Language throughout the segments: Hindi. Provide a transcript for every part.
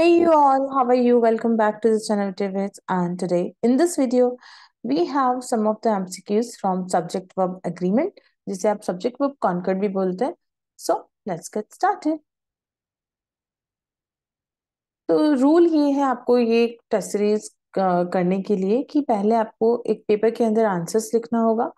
Hey you all, how are you? Welcome back to the channel Tivids and today in this video we have some of the MCQs from subject verb agreement जिसे आप subject verb concord भी बोलते हैं So let's get started. तो रूल ये है आपको ये टेस्ट सीरीज करने के लिए कि पहले आपको एक पेपर के अंदर आंसर्स लिखना होगा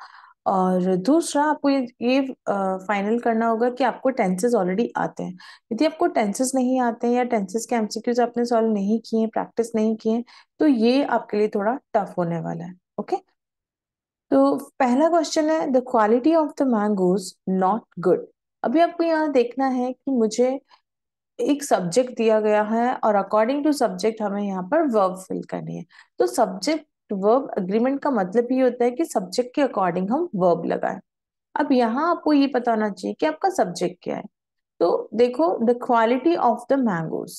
और दूसरा आपको ये ये फाइनल करना होगा कि आपको टेंसेज ऑलरेडी आते हैं यदि आपको टेंसेज नहीं आते हैं या टेंसेज के एमसीक्यूज आपने सॉल्व नहीं किए प्रैक्टिस नहीं किए तो ये आपके लिए थोड़ा टफ होने वाला है ओके तो पहला क्वेश्चन है the quality of the mangoes not good अभी आपको यहाँ देखना है कि मुझे एक सब्जेक्ट दिया गया है और अकॉर्डिंग टू सब्जेक्ट हमें यहाँ पर वर्ब फिल करनी है तो सब्जेक्ट तो वर्ब अग्रीमेंट का मतलब ये होता है कि सब्जेक्ट के अकॉर्डिंग हम वर्ब लगाए अब यहाँ आपको ये पता होना चाहिए कि आपका सब्जेक्ट क्या है तो देखो the quality of the mangoes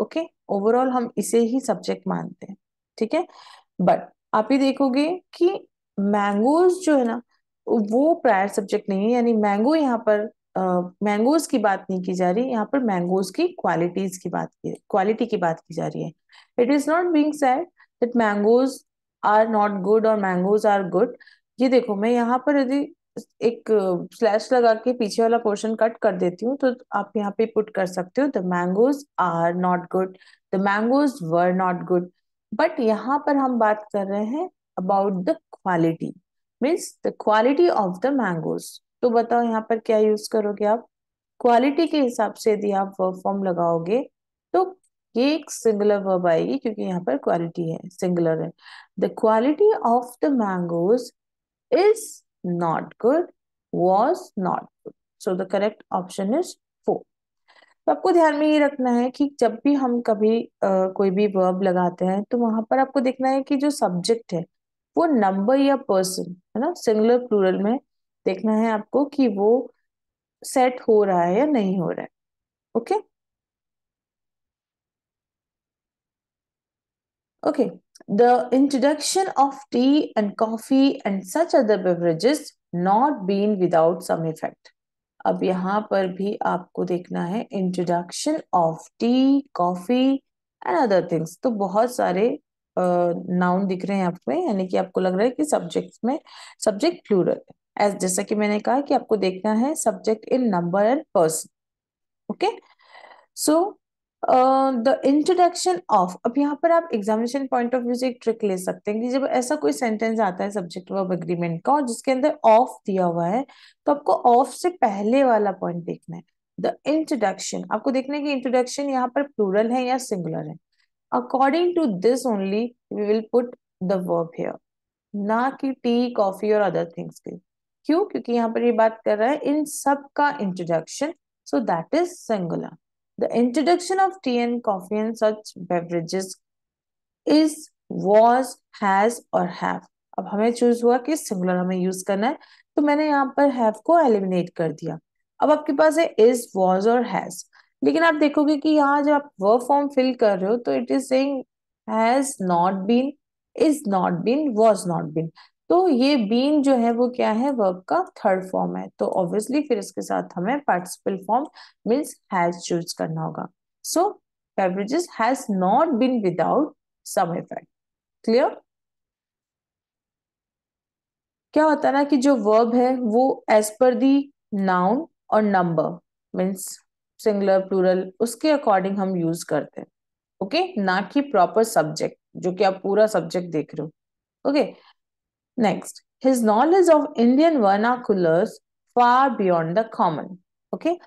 okay overall हम इसे ही सब्जेक्ट मानते हैं ठीक है बट आप ही देखोगे कि मैंगोज जो है ना वो प्रायर सब्जेक्ट नहीं है यानी मैंगो यहाँ पर मैंगोज की बात नहीं की जा रही यहाँ पर मैंगोज की क्वालिटीज की बात की क्वालिटी की बात की जा रही है it is not being said that mangoes are not good और मैंगोज आर गुड ये देखो मैं यहाँ पर यदि एक स्लैश लगा के पीछे वाला पोर्शन कट कर देती हूँ तो आप यहाँ पे पुट कर सकते हो the mangoes are not good the mangoes were not good but यहाँ पर हम बात कर रहे हैं about the quality means the quality of the mangoes तो बताओ यहाँ पर क्या यूज करोगे आप क्वालिटी के हिसाब से यदि आप वर्क फॉर्म लगाओगे तो ये एक सिंगुलर वर्ब आएगी क्योंकि यहाँ पर क्वालिटी है सिंगुलर है the quality of the mangoes is not good was not good so the correct option is four तो आपको ध्यान में ये रखना है कि जब भी हम कभी आ, कोई भी वर्ब लगाते हैं तो वहां पर आपको देखना है कि जो सब्जेक्ट है वो नंबर या पर्सन है ना सिंगुलर प्लूरल में देखना है आपको कि वो सेट हो रहा है या नहीं हो रहा है okay okay? Okay, the introduction of tea and coffee and such other beverages not been without some effect. अब यहाँ पर भी आपको देखना है introduction of tea coffee and other things तो बहुत सारे नाउन uh, दिख रहे हैं आपको यानी कि आपको लग रहा है कि सब्जेक्ट में सब्जेक्ट प्लूरल एज जैसा कि मैंने कहा कि आपको देखना है subject in number and person okay so the introduction of अब यहाँ पर आप एग्जामिनेशन पॉइंट ऑफ व्यू से एक ट्रिक ले सकते हैं कि जब ऐसा कोई सेंटेंस आता है सब्जेक्ट वर्ब एग्रीमेंट का और जिसके अंदर ऑफ दिया हुआ है तो आपको ऑफ से पहले वाला पॉइंट देखना है द इंट्रोडक्शन आपको देखना है कि इंट्रोडक्शन यहाँ पर प्लूरल है या सिंगुलर है according to this only we will put the verb here ना कि टी कॉफी और अदर थिंग्स की क्यों क्योंकि यहाँ पर ये बात कर रहा है इन सब का introduction so that is singular The introduction of tea and coffee and such beverages is was has or have अब हमें चूज हुआ कि सिंगुलर हमें यूज करना है तो मैंने यहाँ पर हैव को एलिमिनेट कर दिया अब आपके पास है इज वॉज और हैज लेकिन आप देखोगे कि यहाँ जब आप वर्ब फॉर्म फिल कर रहे हो तो it is saying has not been is not been was not been तो ये बीन जो है वो क्या है वर्ब का थर्ड फॉर्म है तो ऑब्वियसली फिर इसके साथ हमें participle form means has choose करना होगा so beverages has not been without some effect clear क्या होता है ना कि जो वर्ब है वो एज पर दी नाउन और नंबर मीन्स सिंगुलर प्लूरल उसके अकॉर्डिंग हम यूज करते हैं ओके okay? ना कि प्रॉपर सब्जेक्ट जो कि आप पूरा सब्जेक्ट देख रहे हो okay okay? Next, his knowledge of Indian vernaculars far beyond the common. Okay.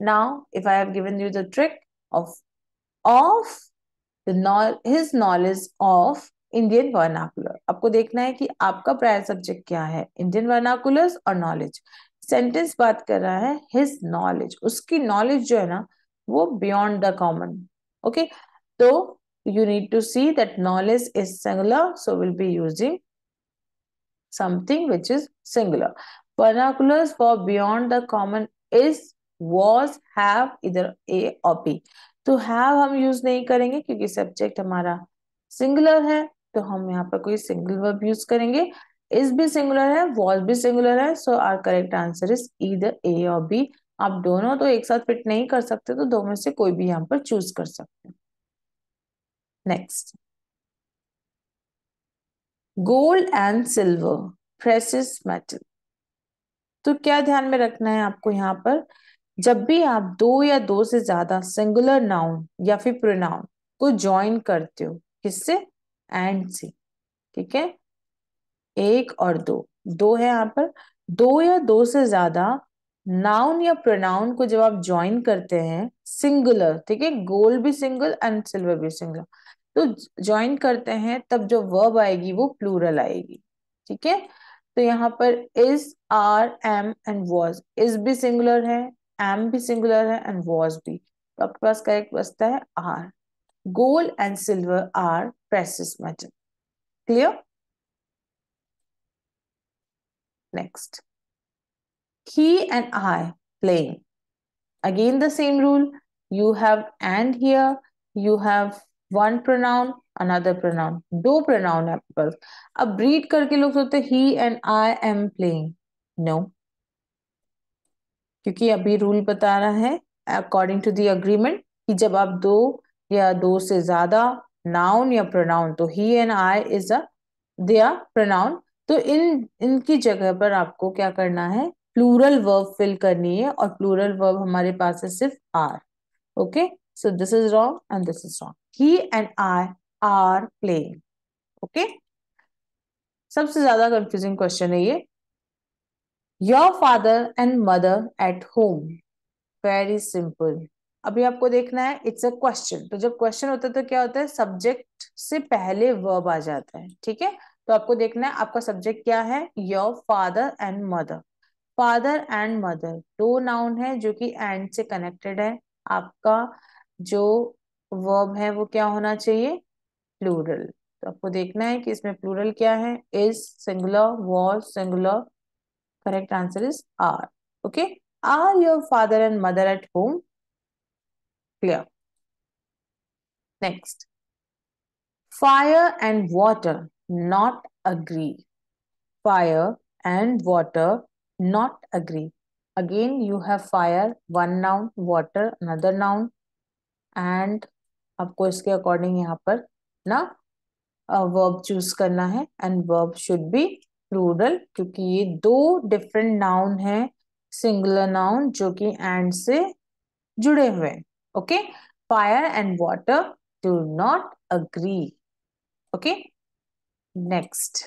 Now, if I have given you the trick of, of the no, his knowledge of Indian vernacular. Aapko dekhna hai ki aapka prior subject kya hai? Indian vernaculars or knowledge? Sentence baat kar raha hai, his knowledge. Uski knowledge jo hai na, wo beyond the common. Okay. So, you need to see that knowledge is singular. So, we'll be using something which is singular. Vernaculars for beyond the common is, was, have, either A or B. to have हम use नहीं करेंगे क्योंकि subject हमारा singular है तो हम यहाँ पर कोई single verb use करेंगे is भी singular है was भी singular है so our correct answer is either A or B. आप दोनों तो एक साथ फिट नहीं कर सकते तो दो में से कोई भी यहां पर चूज कर सकते हैं next gold and silver precious metal तो क्या ध्यान में रखना है आपको यहाँ पर जब भी आप दो या दो से ज्यादा सिंगुलर नाउन या फिर प्रोनाउन को ज्वाइन करते हो किससे एंड से ठीक है एक और दो दो है यहाँ पर दो या दो से ज्यादा नाउन या प्रोनाउन को जब आप ज्वाइन करते हैं सिंगुलर ठीक है गोल्ड भी सिंगल एंड सिल्वर भी सिंगुलर तो ज्वाइन करते हैं तब जो वर्ब आएगी वो प्लूरल आएगी ठीक है तो यहाँ पर is are am and was is भी सिंगुलर है एम भी सिंगुलर है एंड वॉज भी तो आपके पास करेक्ट बचता है are gold and silver are precious metal clear next he and I playing again the same rule you have and here you have one pronoun another pronoun दो प्रोनाउन है आपके पास अब रीड करके लोग सोचते he and I am playing no क्योंकि अभी रूल बता रहा है अकॉर्डिंग टू दी अग्रीमेंट कि जब आप दो या दो से ज्यादा नाउन या प्रोनाउन तो ही एंड आई इज अ दिया प्रोनाउन तो इन इनकी जगह पर आपको क्या करना है प्लूरल वर्ब फिल करनी है और प्लूरल वर्ब हमारे पास है सिर्फ are okay okay? So this is wrong and this is wrong. He and I are playing. Okay? सबसे ज्यादा कंफ्यूजिंग क्वेश्चन है ये your father and mother at home very simple अभी आपको देखना है इट्स अ क्वेश्चन तो जब क्वेश्चन होता है तो क्या होता है सब्जेक्ट से पहले वर्ब आ जाता है ठीक है तो आपको देखना है आपका सब्जेक्ट क्या है your father and mother father and mother दो नाउन है जो कि एंड से कनेक्टेड है आपका जो वर्ब है वो क्या होना चाहिए प्लूरल तो आपको देखना है कि इसमें प्लूरल क्या है is singular was singular correct answer is are okay are your father and mother at home clear next fire and water not agree fire and water not agree again you have fire one noun water another noun and आपको इसके अकॉर्डिंग यहाँ पर ना वर्ब चूज करना है and verb should be plural क्योंकि ये दो डिफरेंट नाउन है सिंगुलर नाउन जो कि एंड से जुड़े हुए okay fire and water do not agree okay next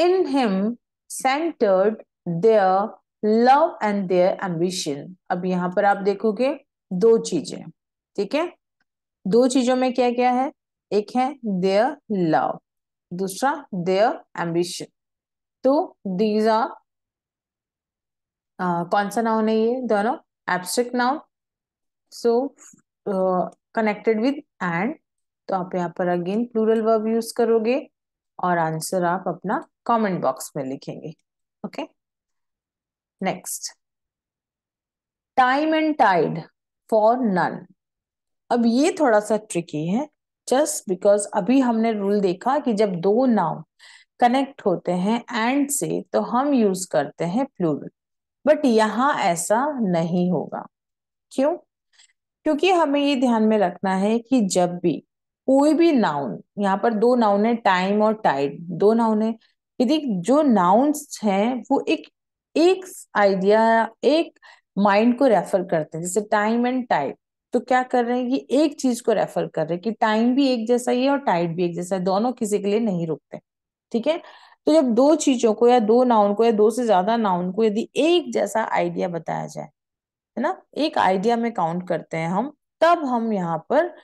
in him centred their love and their ambition अब यहाँ पर आप देखोगे दो चीजें ठीक है दो चीजों में क्या क्या है एक है देयर लव दूसरा देयर एम्बिशन तो दीज आर uh, कौन सा नाउन है ये दोनों abstract noun so connected with and तो आप यहाँ पर अगेन प्लूरल वर्ब यूज करोगे और आंसर आप अपना कमेंट बॉक्स में लिखेंगे okay okay? Next time and tide for none अब ये थोड़ा सा ट्रिकी है जस्ट बिकॉज अभी हमने रूल देखा कि जब दो नाउन कनेक्ट होते हैं एंड से तो हम यूज करते हैं प्लूरल बट यहां ऐसा नहीं होगा क्यों क्योंकि हमें ये ध्यान में रखना है कि जब भी कोई भी नाउन यहाँ पर दो नाउन है टाइम और टाइड दो नाउन है यदि जो नाउन्स हैं वो एक एक आइडिया एक माइंड को रेफर करते हैं जैसे टाइम एंड टाइप तो क्या कर रहे हैं कि एक चीज को रेफर कर रहे हैं कि टाइम भी एक जैसा ही है और टाइट भी एक जैसा है दोनों किसी के लिए नहीं रुकते ठीक है तो जब दो चीजों को या दो नाउन को या दो से ज्यादा नाउन को यदि एक जैसा आइडिया बताया जाए है ना एक आइडिया में काउंट करते हैं हम तब हम यहाँ पर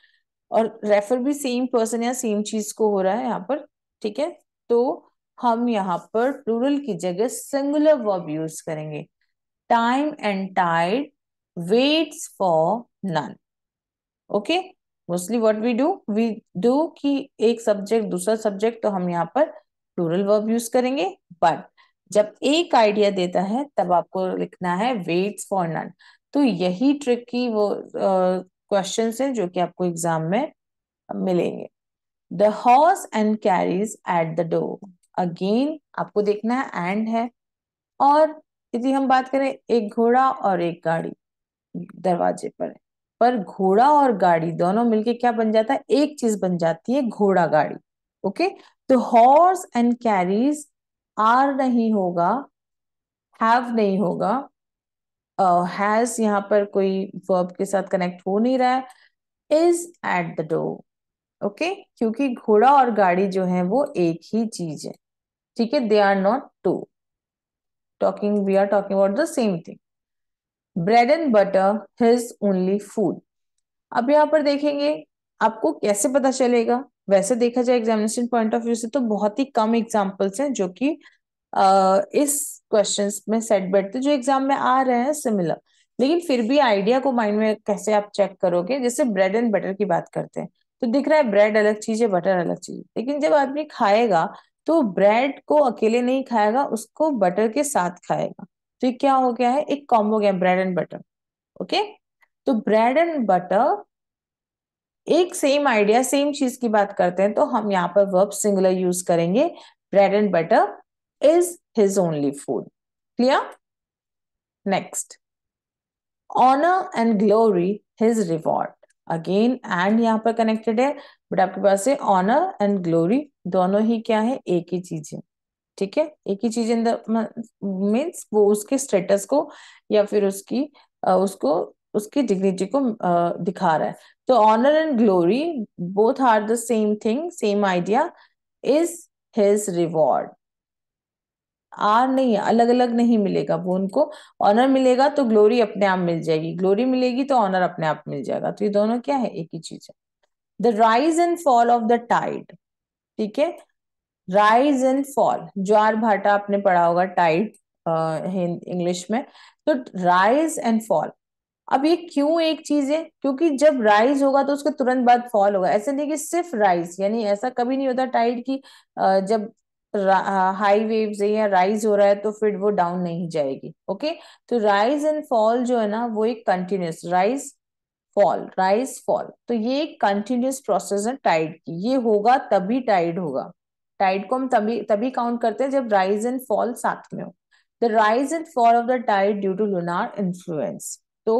और रेफर भी सेम पर्सन या सेम चीज को हो रहा है यहाँ पर ठीक है तो हम यहाँ पर प्लूरल की जगह सिंगुलर वर्ब यूज करेंगे time and tide waits for none okay mostly what we do we do कि एक सब्जेक्ट दूसरा सब्जेक्ट तो हम यहाँ पर प्लूरल वर्ब यूज करेंगे बट जब एक आइडिया देता है तब आपको लिखना है वेट्स फॉर नन तो यही ट्रिक की वो क्वेश्चन uh, है जो कि आपको एग्जाम में मिलेंगे the horse and carriage at the door again आपको देखना है एंड है और यदि हम बात करें एक घोड़ा और एक गाड़ी दरवाजे पर है पर घोड़ा और गाड़ी दोनों मिलके क्या बन जाता है एक चीज बन जाती है घोड़ा गाड़ी ओके तो हॉर्स एंड कैरीज आर नहीं होगा हैव नहीं होगा हैज uh, यहाँ पर कोई वर्ब के साथ कनेक्ट हो नहीं रहा है is at the door okay क्योंकि घोड़ा और गाड़ी जो है वो एक ही चीज है ठीक है they are not two talking we are talking about the same thing bread and butter his only food अब यहाँ पर देखेंगे आपको कैसे पता चलेगा वैसे देखा जाए एग्जामिनेशन पॉइंट ऑफ व्यू से तो बहुत ही कम एग्जाम्पल्स हैं जो कि आ, इस क्वेश्चन में सेट बैठते तो जो एग्जाम में आ रहे हैं सिमिलर लेकिन फिर भी आइडिया को माइंड में कैसे आप चेक करोगे जैसे ब्रेड एंड बटर की बात करते हैं तो दिख रहा है ब्रेड अलग चीज है बटर अलग चीज लेकिन जब आदमी खाएगा तो ब्रेड को अकेले नहीं खाएगा उसको बटर के साथ खाएगा तो ये क्या हो गया है एक कॉम्बो गया ब्रेड एंड बटर ओके तो ब्रेड एंड बटर एक सेम आइडिया सेम चीज की बात करते हैं तो हम यहाँ पर वर्ब सिंगुलर यूज करेंगे bread and butter is his only food clear next honour and glory his reward again and यहाँ पर कनेक्टेड है बट आपके पास है ऑनर एंड ग्लोरी दोनों ही क्या है एक ही चीज है ठीक है एक ही चीज इन द मीन्स वो उसके स्टेटस को या फिर उसकी उसको उसकी डिग्निटी को दिखा रहा है तो honour and glory both are the same thing same idea is his reward are नहीं अलग अलग नहीं मिलेगा वो उनको ऑनर मिलेगा तो ग्लोरी अपने आप मिल जाएगी ग्लोरी मिलेगी तो ऑनर अपने आप मिल जाएगा तो ये दोनों क्या है एक ही चीज है the rise and fall of the tide ठीक है राइज एंड फॉल ज्वार भाटा आपने पढ़ा होगा टाइट इंग्लिश में तो राइज एंड फॉल अब ये क्यों एक चीज है क्योंकि जब राइज होगा तो उसके तुरंत बाद फॉल होगा ऐसे नहीं कि सिर्फ राइज यानी ऐसा कभी नहीं होता टाइड की जब हाई वेव्स है या राइज हो रहा है तो फिर वो डाउन नहीं जाएगी ओके तो राइज एंड फॉल जो है ना वो एक continuous rise fall rise fall तो ये एक कंटिन्यूस प्रोसेस है टाइड की ये होगा तभी टाइड होगा टाइड को हम तभी तभी काउंट करते हैं जब राइज एंड फॉल साथ में हो the rise and fall of the tide due to lunar influence तो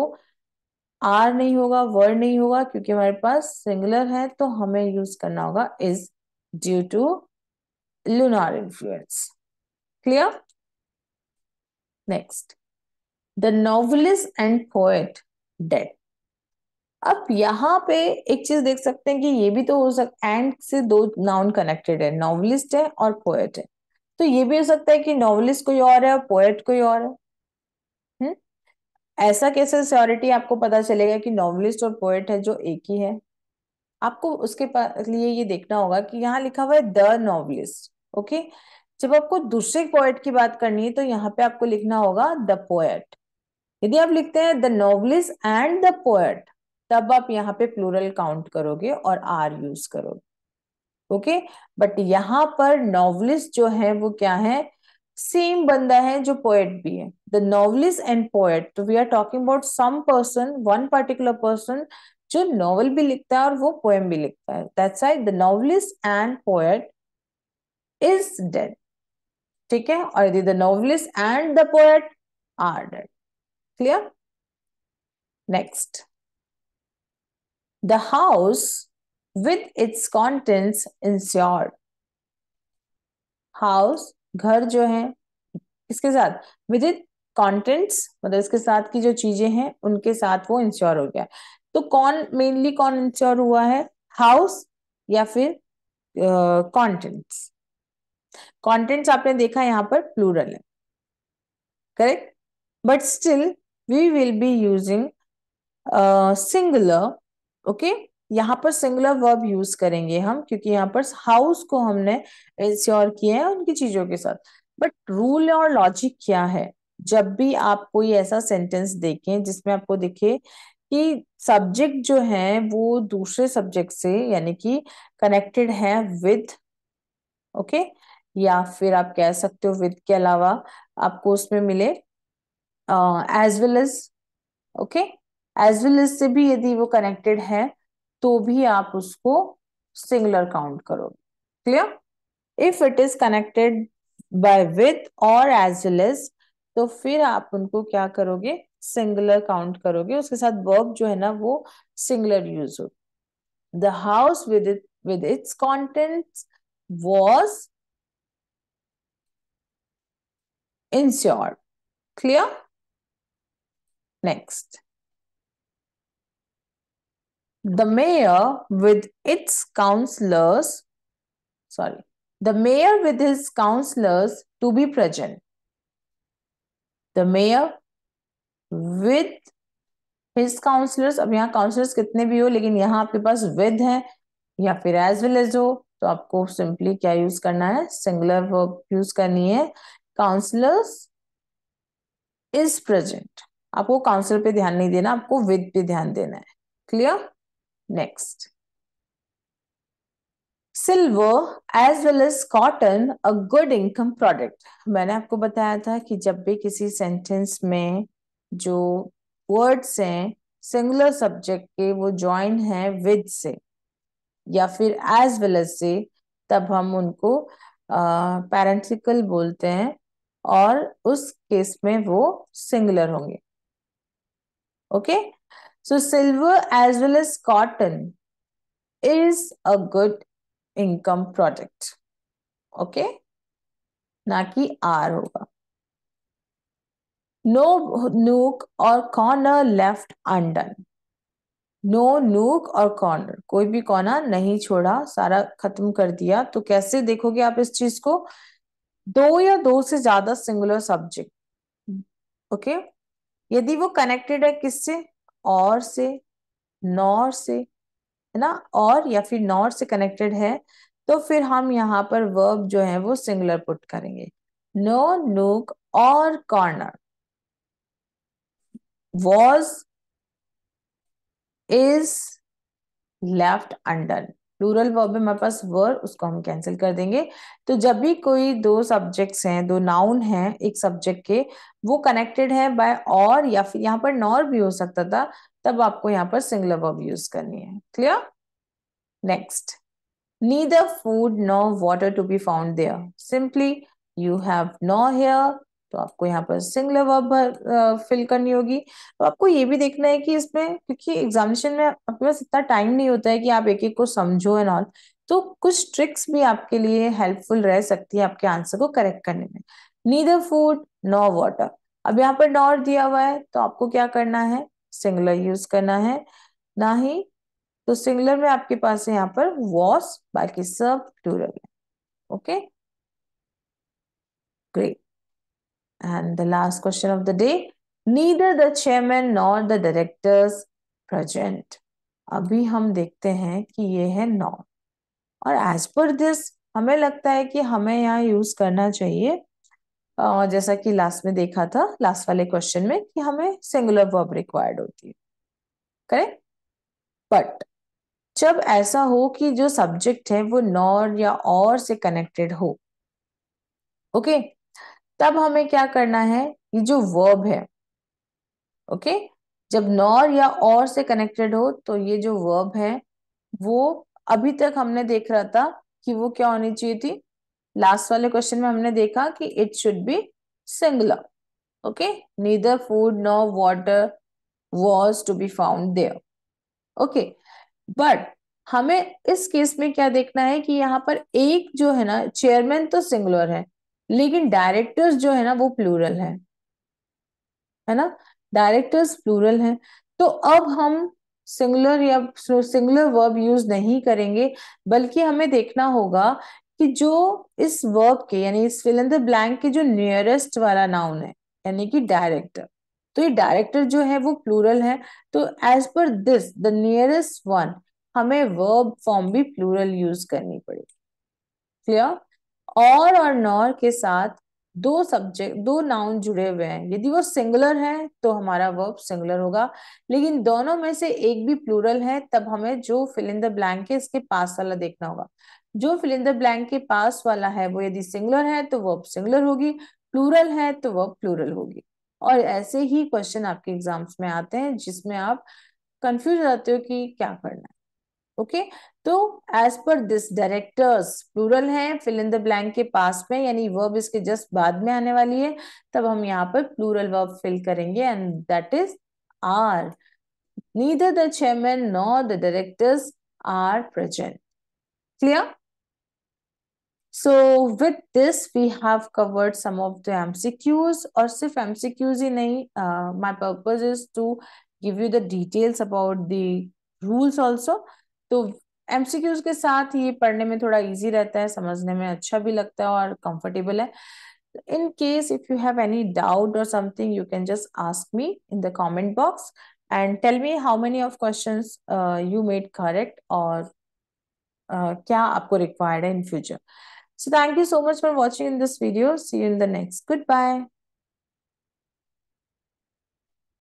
आर नहीं होगा वर्ड नहीं होगा क्योंकि हमारे पास सिंगुलर है तो हमें यूज करना होगा is due to lunar influence clear next the novelist and poet dead. अब यहाँ पे एक चीज देख सकते हैं कि ये भी तो हो सकता एंड से दो नाउन कनेक्टेड है नॉवलिस्ट है और पोएट है तो ये भी हो सकता है कि नॉवलिस्ट कोई और है और पोएट कोई और है हुँ? हम्म? ऐसा कैसे सियोरिटी आपको पता चलेगा कि नॉवलिस्ट और पोएट है जो एक ही है आपको उसके लिए ये देखना होगा कि यहाँ लिखा हुआ है द नॉवलिस्ट ओके जब आपको दूसरे पोएट की बात करनी है तो यहाँ पे आपको लिखना होगा द पोएट यदि आप लिखते हैं the novelist and the poet तब आप यहाँ पे प्लूरल काउंट करोगे और आर यूज करोगे ओके बट यहाँ पर नॉवलिस्ट जो है वो क्या है सेम बंदा है जो पोएट भी है द नॉवलिस्ट एंड पोएट तो we are talking about some person one particular person जो नॉवल भी लिखता है और वो पोएम भी लिखता है that's I the novelist and poet is dead ठीक है और यदि the novelist and the poet are dead clear next the house with its contents insured house घर जो है इसके साथ विद इट कॉन्टेंट्स मतलब इसके साथ की जो चीजें हैं उनके साथ वो इंश्योर हो गया तो कौन मेनली कौन इंश्योर हुआ है हाउस या फिर कॉन्टेंट्स uh, कॉन्टेंट्स आपने देखा यहाँ पर प्लूरल है correct but still we will be using singular okay यहाँ पर सिंगुलर वर्ब यूज करेंगे हम क्योंकि यहाँ पर हाउस को हमने इंश्योर किया है उनकी चीजों के साथ बट रूल और लॉजिक क्या है जब भी आप कोई ऐसा सेंटेंस देखें जिसमें आपको दिखे कि सब्जेक्ट जो है वो दूसरे सब्जेक्ट से यानी कि कनेक्टेड है विद ओके okay? या फिर आप कह सकते हो विद के अलावा आपको उसमें मिले as well as okay as well as से भी यदि वो कनेक्टेड है तो भी आप उसको सिंगुलर काउंट करोगे clear if it is connected by with और एज वेल एज तो फिर आप उनको क्या करोगे सिंगुलर काउंट करोगे उसके साथ वर्ब जो है ना वो सिंगुलर यूज हो the house with it with its content was insured. Clear next the mayor with its councillors, sorry, the mayor with his councillors to be present. The mayor with his councillors, अब यहाँ councillors कितने भी हो लेकिन यहाँ आपके पास with है या फिर as well as हो तो आपको simply क्या use करना है singular verb use करनी है काउंसलर्स is present आपको काउंसलर पे ध्यान नहीं देना आपको विद पे ध्यान देना है clear Next. Silver as well as cotton a good income product मैंने आपको बताया था कि जब भी किसी सेंटेंस में जो वर्ड्स हैं सिंगुलर सब्जेक्ट के वो ज्वाइन है विद से या फिर एज वेल एज से तब हम उनको पैरेंटिकल बोलते हैं और उस केस में वो सिंगुलर होंगे okay okay? So silver as well as cotton is a good income product. Okay? ना कि आर होगा no nook or corner left undone no nook or corner कोई भी कोना नहीं छोड़ा सारा खत्म कर दिया तो कैसे देखोगे आप इस चीज को दो या दो से ज्यादा सिंगुलर सब्जेक्ट ओके यदि वो कनेक्टेड है किससे और से नॉर से है ना और या फिर नॉर से कनेक्टेड है तो फिर हम यहाँ पर वर्ब जो है वो सिंगुलर पुट करेंगे no nook or corner was is left under plural verb में हमारे पास वर उसको हम कैंसिल कर देंगे तो जब भी कोई दो सब्जेक्ट्स हैं दो नाउन हैं एक सब्जेक्ट के वो कनेक्टेड है बाय और या फिर यहाँ पर नॉर भी हो सकता था तब आपको यहाँ पर सिंगुलर वर्ब यूज करनी है clear next neither food no water to be found there simply you have no hair तो आपको यहाँ पर सिंगल वर्ब फिल करनी होगी तो आपको ये भी देखना है कि इसमें क्योंकि एग्जामिनेशन में आपके पास इतना टाइम नहीं होता है कि आप एक एक को समझो एंड ऑल तो कुछ ट्रिक्स भी आपके लिए हेल्पफुल रह सकती है आपके आंसर को करेक्ट करने में नीदर फूड नो वाटर अब यहाँ पर नॉर दिया हुआ है तो आपको क्या करना है सिंगलर यूज करना है ना ही तो सिंगलर में आपके पास है यहाँ पर वॉस बाकी सब टूर है okay great And the last question of the day, neither the chairman nor the directors present. अभी हम देखते हैं कि ये है नॉ और एज पर दिस हमें लगता है कि हमें यहाँ यूज करना चाहिए uh, जैसा कि लास्ट में देखा था लास्ट वाले क्वेश्चन में कि हमें सिंगुलर वर्ब रिक्वायर्ड होती है करेक्ट बट जब ऐसा हो कि जो सब्जेक्ट है वो नॉर या और से कनेक्टेड हो ओके okay? तब हमें क्या करना है ये जो वर्ब है ओके जब नॉर या और से कनेक्टेड हो तो ये जो वर्ब है वो अभी तक हमने देख रहा था कि वो क्या होनी चाहिए थी लास्ट वाले क्वेश्चन में हमने देखा कि it should be singular okay neither food no water was to be found there okay but हमें इस केस में क्या देखना है कि यहाँ पर एक जो है ना चेयरमैन तो सिंगुलर है लेकिन डायरेक्टर्स जो है ना वो प्लूरल है है ना डायरेक्टर्स प्लूरल हैं तो अब हम सिंगुलर या सिंगुलर वर्ब यूज नहीं करेंगे बल्कि हमें देखना होगा कि जो इस वर्ब के यानी इस फिल इन द ब्लैंक के जो नियरेस्ट वाला नाउन है यानी कि डायरेक्टर तो ये डायरेक्टर जो है वो प्लूरल है तो as per this the nearest one हमें वर्ब फॉर्म भी प्लूरल यूज करनी पड़ेगी क्लियर और और नॉर के साथ दो सब्जेक्ट दो नाउन जुड़े हुए हैं यदि वो सिंगुलर है तो हमारा वर्ब सिंगुलर होगा लेकिन दोनों में से एक भी प्लूरल है तब हमें जो फिल इन द ब्लैंक है इसके पास वाला देखना होगा जो फिल इन द ब्लैंक के पास वाला है वो यदि सिंगुलर है तो वर्ब सिंगुलर होगी प्लूरल है तो वर्ब प्लूरल होगी और ऐसे ही क्वेश्चन आपके एग्जाम्स में आते हैं जिसमें आप कंफ्यूज रहते हो कि क्या करना है ओके तो as per this directors plural है फिल इन द ब्लैंक के पास में यानी वर्ब इसके जस्ट बाद में आने वाली है तब हम यहाँ पर प्लूरल वर्ब फिल करेंगे and that is are neither the chairman nor the directors are present clear so with this we have covered some of the MCQs और सिर्फ एमसीक्यूज ही नहीं my purpose is to give you the details about the rules also तो एमसीक्यूज के साथ ये पढ़ने में थोड़ा इजी रहता है समझने में अच्छा भी लगता है और कंफर्टेबल है in case if you have any doubt or something you can just ask me in the comment box and tell me how many of question you made correct और क्या आपको रिक्वायर्ड है in future so thank you so much for watching in this video see you in the next good bye